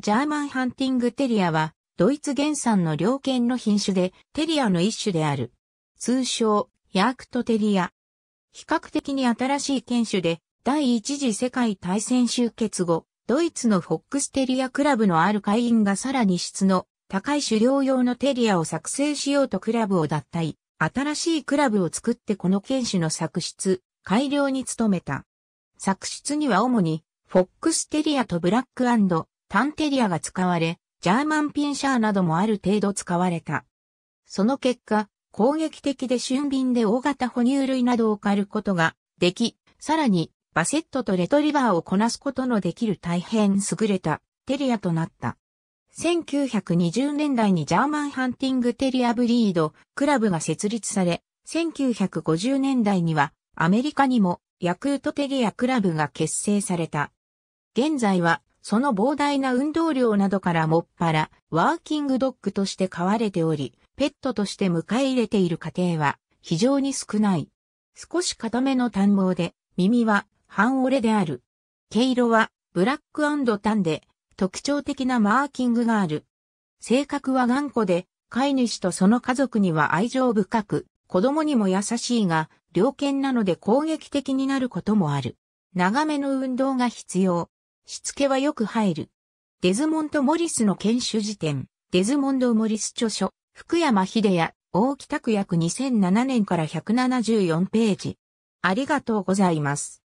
ジャーマンハンティングテリアは、ドイツ原産の猟犬の品種で、テリアの一種である。通称、ヤークトテリア。比較的に新しい犬種で、第一次世界大戦終結後、ドイツのフォックステリアクラブのある会員がさらに質の高い狩猟用のテリアを作成しようとクラブを脱退。新しいクラブを作ってこの犬種の作出、改良に努めた。作出には主に、フォックステリアとブラックタンテリアが使われ、ジャーマンピンシャーなどもある程度使われた。その結果、攻撃的で俊敏で大型哺乳類などを狩ることができ、さらにバセットとレトリバーをこなすことのできる大変優れたテリアとなった。1920年代にジャーマンハンティングテリアブリードクラブが設立され、1950年代にはアメリカにもヤクートテリアクラブが結成された。現在はその膨大な運動量などからもっぱら、ワーキングドッグとして飼われており、ペットとして迎え入れている家庭は非常に少ない。少し固めの短毛で、耳は半折れである。毛色はブラックタンで、特徴的なマーキングがある。性格は頑固で、飼い主とその家族には愛情深く、子供にも優しいが、猟犬なので攻撃的になることもある。長めの運動が必要。しつけはよく入る。デズモンド・モリスの研修辞典、デズモンド・モリス著書、福山秀也、大木拓役2007年から174ページ。ありがとうございます。